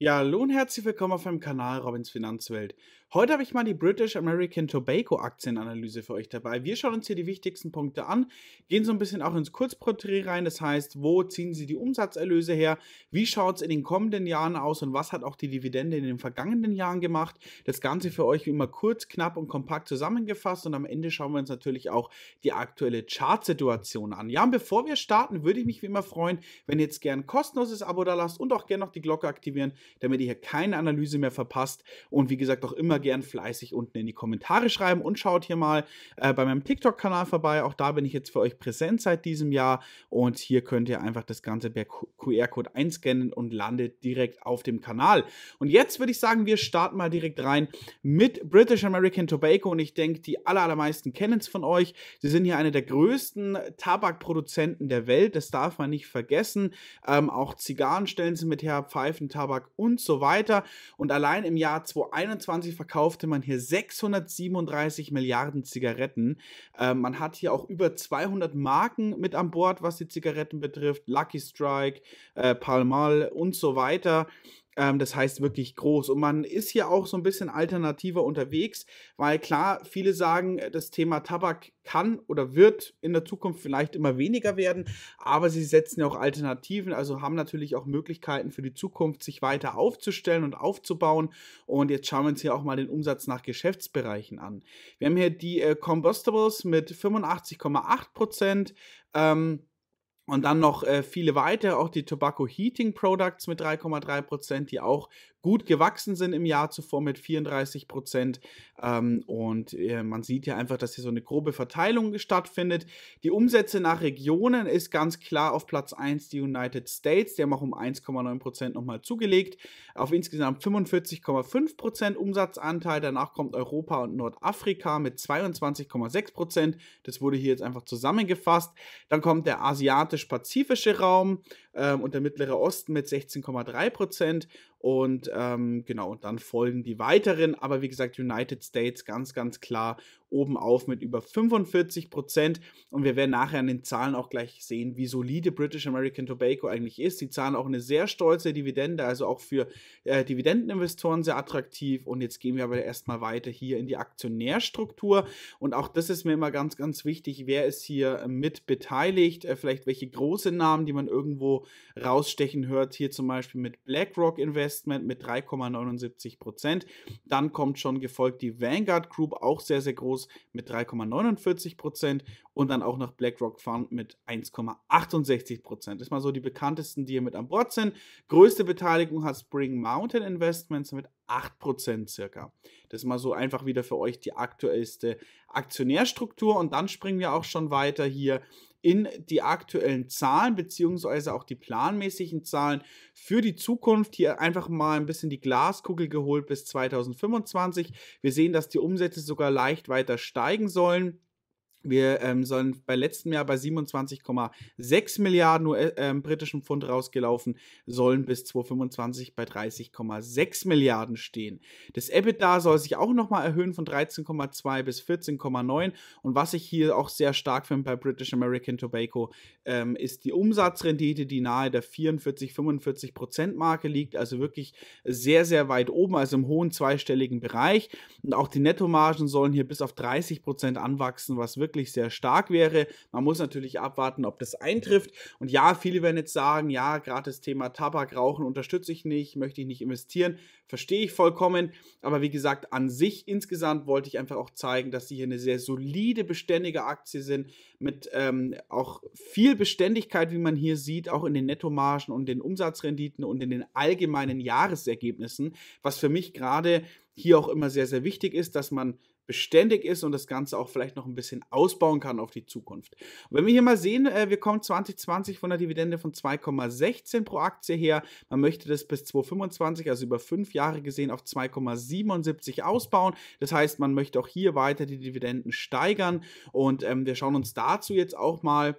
Ja, hallo und herzlich willkommen auf meinem Kanal Robins Finanzwelt. Heute habe ich mal die British American Tobacco Aktienanalyse für euch dabei. Wir schauen uns hier die wichtigsten Punkte an, gehen so ein bisschen auch ins Kurzporträt rein, das heißt, wo ziehen sie die Umsatzerlöse her, wie schaut es in den kommenden Jahren aus und was hat auch die Dividende in den vergangenen Jahren gemacht. Das Ganze für euch wie immer kurz, knapp und kompakt zusammengefasst und am Ende schauen wir uns natürlich auch die aktuelle Chartsituation an. Ja, und bevor wir starten, würde ich mich wie immer freuen, wenn ihr jetzt gern kostenloses Abo da lasst und auch gern noch die Glocke aktivieren damit ihr hier keine Analyse mehr verpasst. Und wie gesagt, auch immer gern fleißig unten in die Kommentare schreiben und schaut hier mal äh, bei meinem TikTok-Kanal vorbei. Auch da bin ich jetzt für euch präsent seit diesem Jahr. Und hier könnt ihr einfach das Ganze per QR-Code einscannen und landet direkt auf dem Kanal. Und jetzt würde ich sagen, wir starten mal direkt rein mit British American Tobacco. Und ich denke, die allermeisten kennen es von euch. Sie sind hier eine der größten Tabakproduzenten der Welt. Das darf man nicht vergessen. Ähm, auch Zigarren stellen sie mit her, Pfeifen, Tabak und so weiter. Und allein im Jahr 2021 verkaufte man hier 637 Milliarden Zigaretten. Äh, man hat hier auch über 200 Marken mit an Bord, was die Zigaretten betrifft. Lucky Strike, äh, Pall und so weiter. Ähm, das heißt wirklich groß. Und man ist hier auch so ein bisschen alternativer unterwegs, weil klar, viele sagen, äh, das Thema Tabak kann oder wird in der Zukunft vielleicht immer weniger werden, aber sie setzen ja auch Alternativen, also haben natürlich auch Möglichkeiten für die Zukunft, sich weiter aufzustellen und aufzubauen. Und jetzt schauen wir uns hier auch mal den Umsatz nach Geschäftsbereichen an. Wir haben hier die äh, Combustibles mit 85,8 Prozent. Ähm, und dann noch äh, viele weitere, auch die Tobacco Heating Products mit 3,3%, die auch gut gewachsen sind im Jahr zuvor mit 34 Prozent. Ähm, und äh, man sieht ja einfach, dass hier so eine grobe Verteilung stattfindet. Die Umsätze nach Regionen ist ganz klar auf Platz 1 die United States. Die haben auch um 1,9 Prozent nochmal zugelegt. Auf insgesamt 45,5 Prozent Umsatzanteil. Danach kommt Europa und Nordafrika mit 22,6 Prozent. Das wurde hier jetzt einfach zusammengefasst. Dann kommt der asiatisch-pazifische Raum ähm, und der Mittlere Osten mit 16,3 Prozent. Und ähm, genau, und dann folgen die weiteren. Aber wie gesagt, United States ganz, ganz klar oben auf mit über 45 Prozent. Und wir werden nachher an den Zahlen auch gleich sehen, wie solide British American Tobacco eigentlich ist. Die zahlen auch eine sehr stolze Dividende, also auch für äh, Dividendeninvestoren sehr attraktiv. Und jetzt gehen wir aber erstmal weiter hier in die Aktionärstruktur. Und auch das ist mir immer ganz, ganz wichtig, wer ist hier mit beteiligt, äh, vielleicht welche großen Namen, die man irgendwo rausstechen hört. Hier zum Beispiel mit BlackRock Investment mit 3,79 Prozent. Dann kommt schon gefolgt die Vanguard Group, auch sehr, sehr groß Davos mit 3,49 und dann auch noch BlackRock Fund mit 1,68 Das ist mal so die bekanntesten, die hier mit an Bord sind. Größte Beteiligung hat Spring Mountain Investments mit 8 circa. Das ist mal so einfach wieder für euch die aktuellste Aktionärstruktur und dann springen wir auch schon weiter hier in die aktuellen Zahlen beziehungsweise auch die planmäßigen Zahlen für die Zukunft. Hier einfach mal ein bisschen die Glaskugel geholt bis 2025. Wir sehen, dass die Umsätze sogar leicht weiter steigen sollen. Wir ähm, sind bei letztem Jahr bei 27,6 Milliarden US, äh, britischen Pfund rausgelaufen, sollen bis 2025 bei 30,6 Milliarden stehen. Das EBITDA soll sich auch nochmal erhöhen von 13,2 bis 14,9. Und was ich hier auch sehr stark finde bei British American Tobacco, ähm, ist die Umsatzrendite, die nahe der 44, 45 Marke liegt, also wirklich sehr, sehr weit oben, also im hohen zweistelligen Bereich. Und auch die Nettomargen sollen hier bis auf 30 anwachsen, was wirklich wirklich sehr stark wäre. Man muss natürlich abwarten, ob das eintrifft. Und ja, viele werden jetzt sagen, ja, gerade das Thema Tabakrauchen unterstütze ich nicht, möchte ich nicht investieren. Verstehe ich vollkommen. Aber wie gesagt, an sich insgesamt wollte ich einfach auch zeigen, dass sie hier eine sehr solide, beständige Aktie sind, mit ähm, auch viel Beständigkeit, wie man hier sieht, auch in den Nettomargen und den Umsatzrenditen und in den allgemeinen Jahresergebnissen, was für mich gerade hier auch immer sehr, sehr wichtig ist, dass man beständig ist und das Ganze auch vielleicht noch ein bisschen ausbauen kann auf die Zukunft. Und wenn wir hier mal sehen, äh, wir kommen 2020 von einer Dividende von 2,16 pro Aktie her. Man möchte das bis 2025, also über fünf Jahre gesehen, auf 2,77 ausbauen. Das heißt, man möchte auch hier weiter die Dividenden steigern. Und ähm, wir schauen uns dazu jetzt auch mal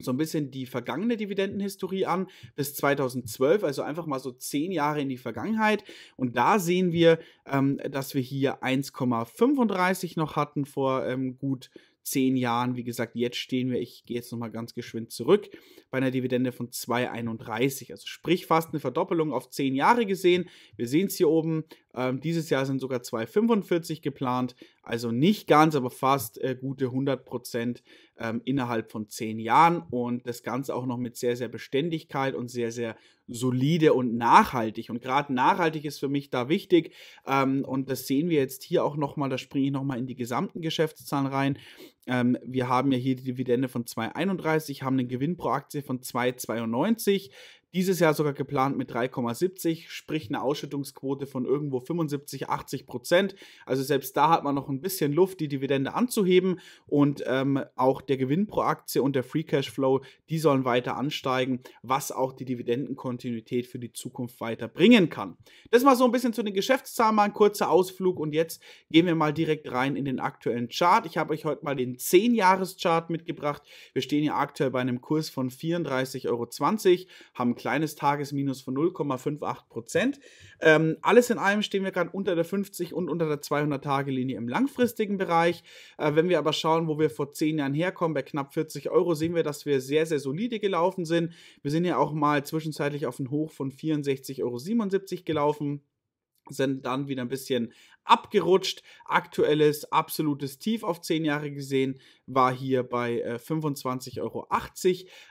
so ein bisschen die vergangene Dividendenhistorie an bis 2012, also einfach mal so zehn Jahre in die Vergangenheit. Und da sehen wir, ähm, dass wir hier 1,35 noch hatten vor ähm, gut zehn Jahren. Wie gesagt, jetzt stehen wir, ich gehe jetzt nochmal ganz geschwind zurück, bei einer Dividende von 2,31. Also sprich fast eine Verdoppelung auf 10 Jahre gesehen. Wir sehen es hier oben. Ähm, dieses Jahr sind sogar 2,45 geplant. Also nicht ganz, aber fast äh, gute 100 Prozent ähm, innerhalb von 10 Jahren. Und das Ganze auch noch mit sehr, sehr Beständigkeit und sehr, sehr solide und nachhaltig. Und gerade nachhaltig ist für mich da wichtig. Ähm, und das sehen wir jetzt hier auch nochmal. Da springe ich nochmal in die gesamten Geschäftszahlen rein. Ähm, wir haben ja hier die Dividende von 2,31, haben einen Gewinn pro Aktie von 2,92. Dieses Jahr sogar geplant mit 3,70, sprich eine Ausschüttungsquote von irgendwo 75, 80 Prozent. Also selbst da hat man noch ein bisschen Luft, die Dividende anzuheben und ähm, auch der Gewinn pro Aktie und der Free Cash Flow, die sollen weiter ansteigen, was auch die Dividendenkontinuität für die Zukunft weiter bringen kann. Das war so ein bisschen zu den Geschäftszahlen, mal ein kurzer Ausflug und jetzt gehen wir mal direkt rein in den aktuellen Chart. Ich habe euch heute mal den 10-Jahres-Chart mitgebracht. Wir stehen hier aktuell bei einem Kurs von 34,20 Euro, haben kleines Tagesminus von 0,58 Ähm, alles in allem stehen wir gerade unter der 50 und unter der 200-Tage-Linie im langfristigen Bereich. Äh, wenn wir aber schauen, wo wir vor 10 Jahren herkommen, bei knapp 40 Euro, sehen wir, dass wir sehr, sehr solide gelaufen sind. Wir sind ja auch mal zwischenzeitlich auf ein Hoch von 64,77 Euro gelaufen sind dann wieder ein bisschen abgerutscht. Aktuelles absolutes Tief auf 10 Jahre gesehen war hier bei äh, 25,80 Euro.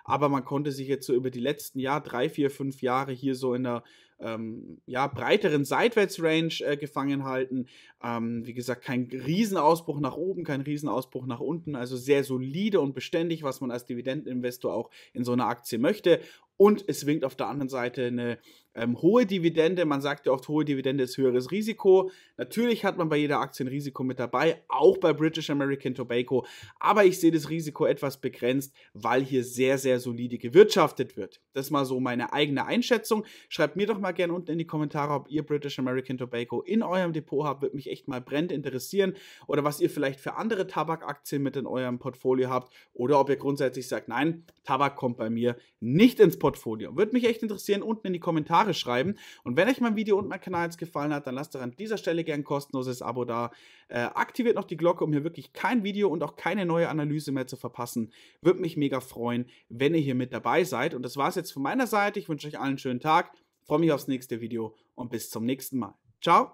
Aber man konnte sich jetzt so über die letzten Jahr, 3, 4, 5 Jahre hier so in der ähm, ja, breiteren Seitwärtsrange äh, gefangen halten. Ähm, wie gesagt, kein Riesenausbruch nach oben, kein Riesenausbruch nach unten. Also sehr solide und beständig, was man als Dividendeninvestor auch in so einer Aktie möchte. Und es winkt auf der anderen Seite eine ähm, hohe Dividende. Man sagt ja oft, hohe Dividende ist höheres Risiko. Natürlich hat man bei jeder Aktie ein Risiko mit dabei, auch bei British American Tobacco. Aber ich sehe das Risiko etwas begrenzt, weil hier sehr, sehr solide gewirtschaftet wird. Das ist mal so meine eigene Einschätzung. Schreibt mir doch mal mal gerne unten in die Kommentare, ob ihr British American Tobacco in eurem Depot habt. Würde mich echt mal brennend interessieren. Oder was ihr vielleicht für andere Tabakaktien mit in eurem Portfolio habt. Oder ob ihr grundsätzlich sagt, nein, Tabak kommt bei mir nicht ins Portfolio. Würde mich echt interessieren, unten in die Kommentare schreiben. Und wenn euch mein Video und mein Kanal jetzt gefallen hat, dann lasst doch an dieser Stelle gerne ein kostenloses Abo da. Äh, aktiviert noch die Glocke, um hier wirklich kein Video und auch keine neue Analyse mehr zu verpassen. Würde mich mega freuen, wenn ihr hier mit dabei seid. Und das war es jetzt von meiner Seite. Ich wünsche euch allen einen schönen Tag. Freue mich aufs nächste Video und bis zum nächsten Mal. Ciao!